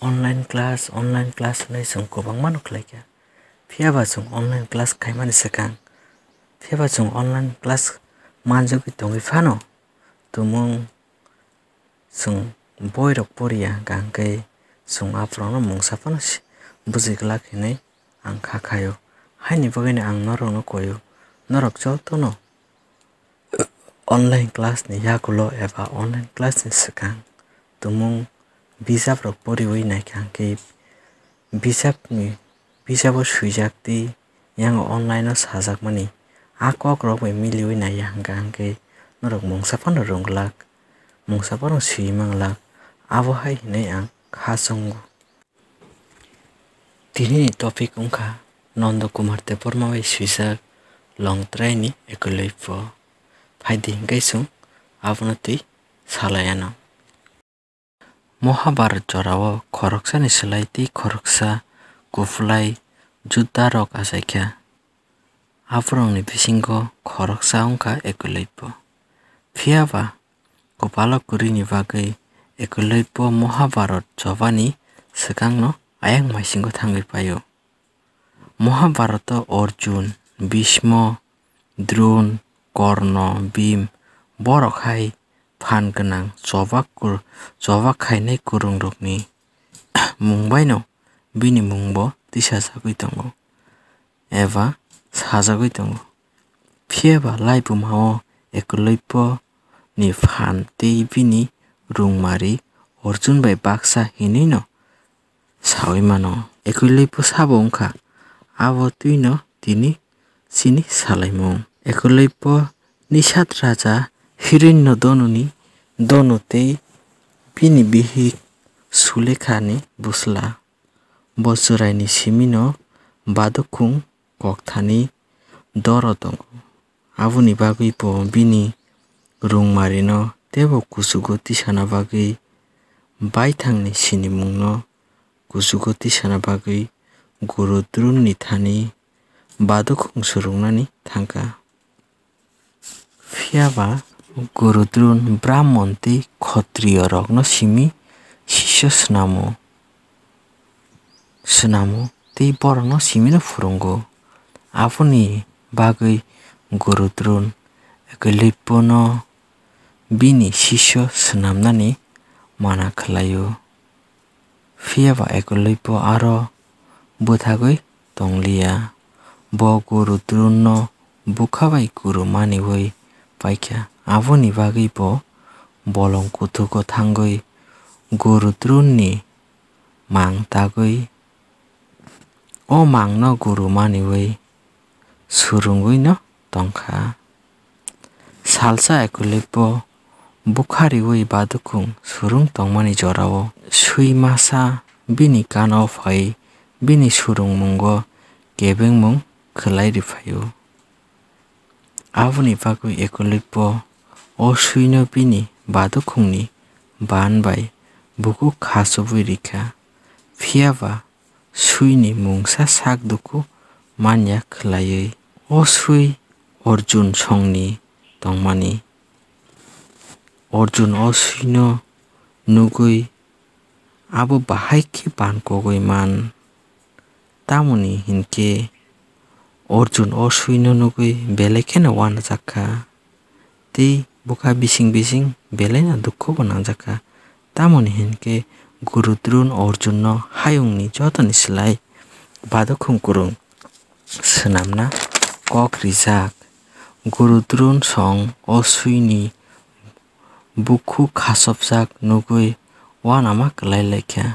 online class online class lai sung ko bang manuk lai kya phia ba sung online class khai man sakang phia ba sung online class man jong ki tongi phano tumung sung boi rok poria gang kai sung apron no mung sapano si buji kla khinai ang kha khayo haini bagine ang norong no koyo norok chol to no online class ni yakulo eba online class ni sakang tumung বিশাপ রকপরি ওই নাকি আঙ্কে বিশাপ বিশাপ সুইজাক দি young online সাজাক মানে আক অক rock মিলি ওই নাই আঙ্কে আঙ্কে নরক মংসা fun রংলাক মংসা fun সুই মাংলাক আবহাই নেই আং খাসঙ্গ তিনি টপিক অংখা নন্দ কুমার দেব বর্মা ওই সুইজাক লং ত্রাইনি একলৈ ফাইদি গাইছো আপনার তুই সালায়ানা महाभारत जव करो सलैति खरक् गफ जुद्धारक आशाख्या अबरङ विशो खरक्ङ्का एक लैप पियभ गपालागुनिक लैप महाभारत जवानी सगो आयङ मैसिङ ति महाभारत अर्जुन भीष्म द्रुण कर्ण Bhim बरखाइ phan kanang chowak kur chowak khainai kurung rokni mung bai no bini mung bo tisa sagoi tongo eba sajagoi tongo phiaba lai pumao ekoloipo ni phan tei bini rungmari orjun bai baksa hinui no sawui mano ekoloipo sabo wngkha abo tui no tini sini salaimung ekoloipo nisat raja হিরণ্য দননী দনতে বিনিবিহি সুলেখানে বসলা বসরাইনি Simin বাদকুং ককথানি দরদং আবুনি বাগুই প বিনি রুংমারিন তেব তিসানা সানা বাই বাইথাংনি সিনিমুংন কুসুগতি সানা বাগুই গুরুদ্রুননি থানি বাদকুং সুরুংনানি থাঙ্কা ফিয়াবা ଗୁରୁଦ୍ରୁନ୍ ବ୍ରାହ୍ମନ୍ତି କ୍ଷତ୍ରିୟ ରଗ୍ନସିମି ଶିଷ୍ୟ ସ୍ନାମ স্নাম তেই বরণ সিমিন ফুরঙ্গ আপনি বাগৈ গুরুদ্রুন লিপন বিনি শিষ্য স্নামনানি মানা খালায়ু ফিয়াবা একলৈপ আর বোথাগৈ তংলিয়া ব গুরুদ্রুন বুখাবাই গুরু মানিবই p a i k i a a v o n i v a g u i p o bolong k u t u k o t a n g o i guru t r u n i mang t a g o i o mang no guru m a n i w e i surungui no t o n g k a salsa e k u l i p o bukhari wui badukung surung tongmani jorao sui masa bini kano f h a i bini surung mungo g e b e n g mung k h l a i r i f a i u 아버니 바구 예꼴리뽀 어수이노 비니 마도콩니 반바이 বুকু খাসবুই রিখা ফিয়াবা সুইনি মুংসা সাক দুকু মানিয়া খলাইই অসুই অর্জুন সংনি তংমানি অর্জুন অসুইন নুগুই আবু বাহাইকে পান কগৈ তামুনি হিনকে 어준 어수인연옥의 벨레케나 와나자카 띠 보카 비싱비싱 벨레나 두코보 나자카 따모니 헨케 গুরুদ্রুন অর্জুন হায়ুংনি যতন সিলাই বাদখুম কুরুং সোনামনা কক রিজাক গুরুদ্রুন সং অসুইনি বুকু খাসবজাক নুগুই ওয়ান আমাক লাইলাইখা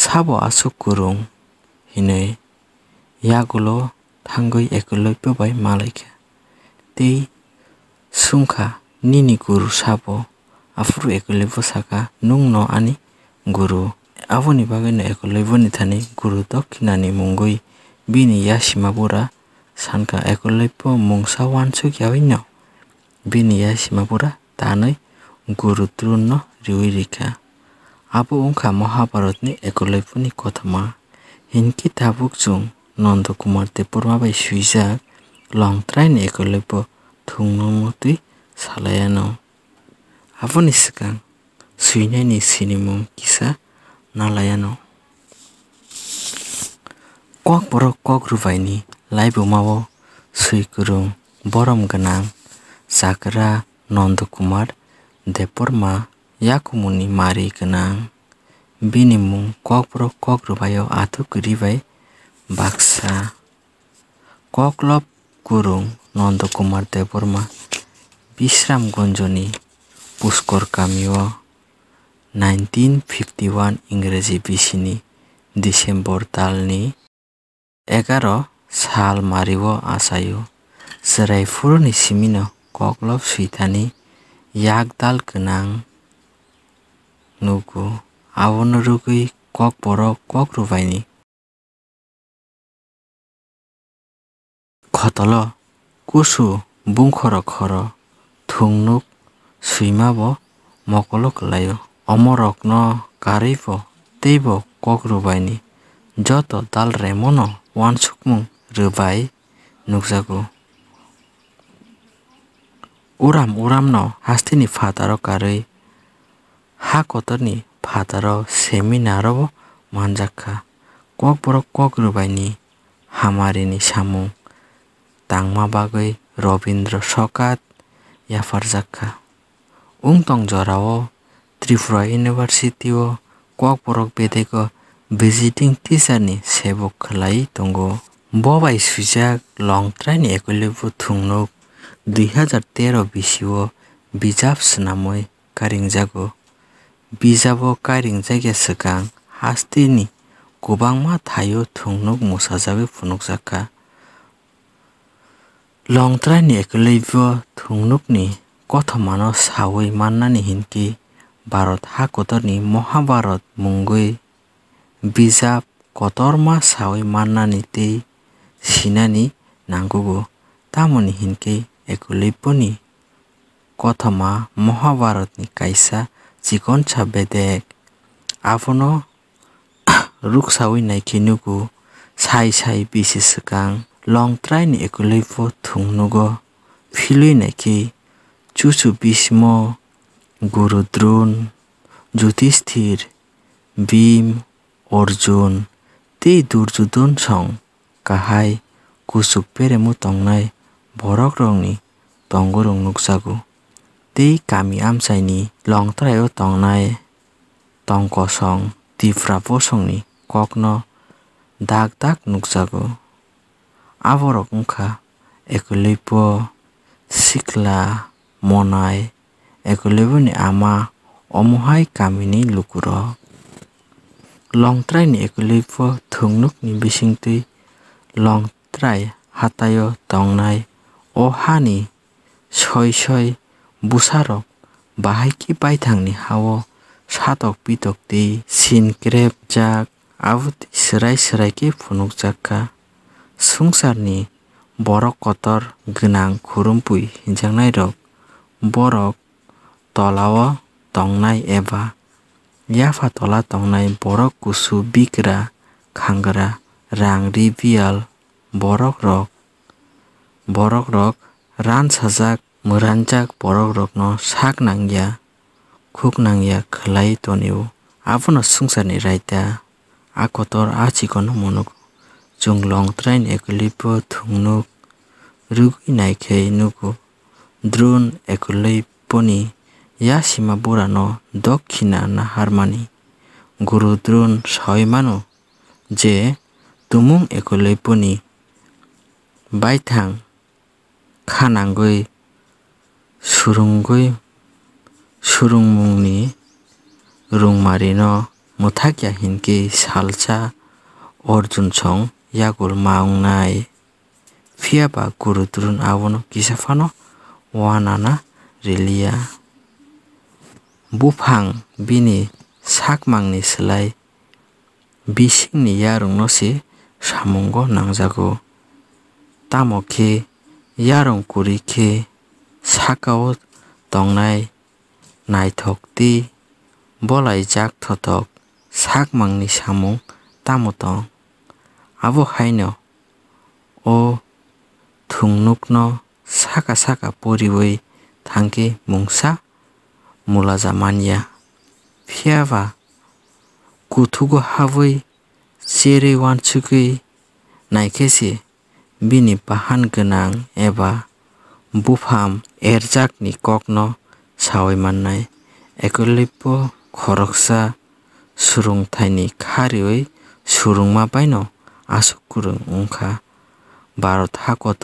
সাবো আসুক কুরুং হিনে यागोलि एक लैप सुङ्खा नि गुरु सब्रुलेप सा न गुरु अब एकल गुरु दक्षिण मगु विशिम सानका एकलैप मुसाउन सीसिम त गुरु रिवि अब हङ महाभारती एगो लैपनि कथमा हिङकि ताप जु nonto kumarte purma bai suiza long train e kolepo tung nomoti salayano. Apa nih sekarang? Suinya ini sinimum kisah nalayano. Kok borok kok rupa ini lai bumawo sui kurung borom genang sakra nonto kumar depurma yakumuni mari genang binimung kok borok kok rupa yo atau ri vai baksa koklop kurung nondo kumar deporma bisram gonjoni puskor kamiwa 1951 ingrezi bisini desember talni egaro sal mariwo asayo serai furuni simino koklop suitani tal kenang nugu awon rugi kok poro kok rubaini खतल कुसु बुङखर खर थुङनुक सैमाब मकलक लायो অমরক ন কারিপ তেইব cock রুবাইনি যত তাল রে মন one সুকমুং Rubai নুকজাকু উরাম উরাম ন হাস্তিনি ফাতার কারই হা কতরনি ফাতার সেমিনারব মানজাক্ষা cock বড় cock রুবাইনি হামারিনি সামুং ताङमा बागै रविन्द्र सकात याफार जाक्खा उङतङ झरा हो त्रिपुरा इउनिभार्सिटी हो क्वाक परक बेदेको भिजिटिं टिचारनि सेबक खालाय दंगो बबाय सुइजाक लंट्राइनि एकलेबो थुंनोक दुई हाजार तेर बिसिओ बिजाब सोनामै कारिंजागो बिजाबो कारिंजागिया सिगां हास्तिनि गोबांमा थायो थुंनोक मोसाजाबै फुनुक जाका लङ ट्रा एक्कलैभ्य तुलुकनी कठमनो साउै मन्ना हिनकि भारत हाकरनी महाभारत मुगु विजा कटरमा साउ मन्ना नगुगु ता मि हिन्कि एक्कलैभनि महाभारती किगण छेदेक अबन रुखसाउगु सिसङ लङ ट्राई नकलैप थुनुग फिलुनाकि चुसु विष्म गुरुद्रुन ज्युतिष्ठर भीम अर्जुन ती दुरजुदन सङ कहाई कुसु पेरेमु तौनै भरक रङ नि टङ्ग रङ नुक्सगो ती कमि आमाइ लङ ट्राई तौन टङ्क सङ ति दाग दाग नुक abo rok wngkha ekuilipo sikla monai ekuilibo ni ama omohai kamini lukurok longtrai ni ekulei po thungnuk ni bisingtwi longtrai hataio tongnai o hani soi soi busarok bahai ki paithangni hao satok pitok tei sin krep jak abo tei swrai swrai ke phunukjak kha. संसारनि बरक Qatar गोनां खुरुमपुइ जोंनाय रग बरक तलाव तंनाय एबा याफा तला तंनाय बरक कुसु बिग्रा खांग्रा रां रिभियाल बरक रग बरक रग रान साजाक मोरानजाक बरक रग न साग नांगिया खुक नांगिया खोलाय तनिउ आफ्नो संसारनि राइता आखतर आथिखौनो मनगौ chung long longtrain ekolipo thungnuk rugui naikhe nugo drone ekoloi poni ya sima borano dokhina nahar mani guru drone soi je tumung ekoloi poni baithang khanangoi surungoi surungmungni rungmarino muthakya hinki salsa orjun song yakul fia ba guru abono kisa kisafano wanana rilia bufang bini selai bising ni yarung no si samungo nangjago tamo ke yarung kuri ke sakao tongnai naithok ti bolai jak thotok ni samung tamo tong abo hai no o thung nuk no saka saka pori wei thangke mungsa mula zamania phiawa kuthu go hawei sere wan chukei naike se bini pahan gnang eba bufam erjak ni kok no sawai mannai ekolipo khoroksa surung thaini khariwei surungma paino अशु Gurung औ भारत हकर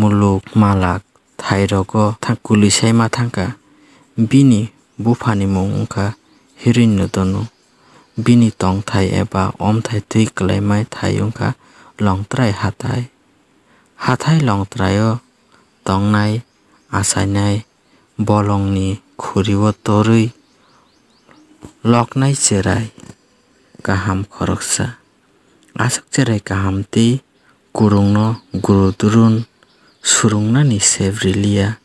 मुलुक मलाक ठाइरगुलैस विुफा मका हिन्धन विन्थ्या एउटा अन्थ्या ती खैमा long हात हात लङ्रायो ट बलङनी खरिव तरै लगण चाइ गह ख asok cherai kaham tei kurung no guru durun surungnani sebri lia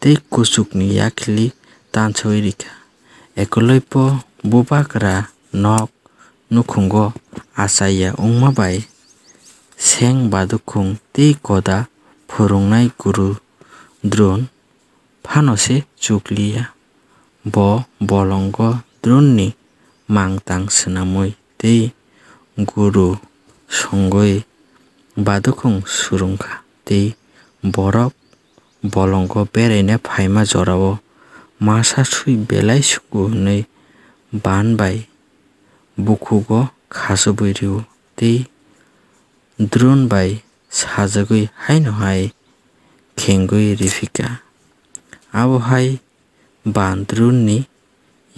tei ni yakhili tansoi rika ekoloi po ra nok nukhungo asaiya wngma bai seng badukhung tei koda phurungnai guru drone phano se chukliya bo bolongo drone ni mangtang swnamui tei guru সঙ্গয়ে বাদখং সুরুংখা তেই বরফ বলঙ্গ বেরাইনা ফাইমা জরাবো মাসা সুই বেলাই সুগু হই বানবাই বুকুগো খাসবই রিউ তেই দ্রোন বাই সাজগুই হাই নহাই খেঙ্গুই রিফিকা আবো হাই বান্দ্রুননি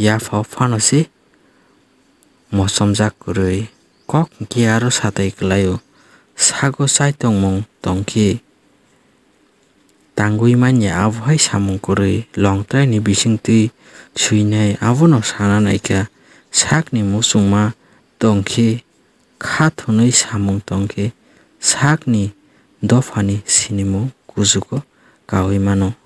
ইয়াফাও ফানসে মসমজাক রই kok giaro satai klayo sago sai tongmung tongki tangui manya abhai samung kore longtrai ni bising tui suinai abono sananai ka sakni musungma tongki khathonui samung tongki sakni dofani sinimo kujuko kawui mano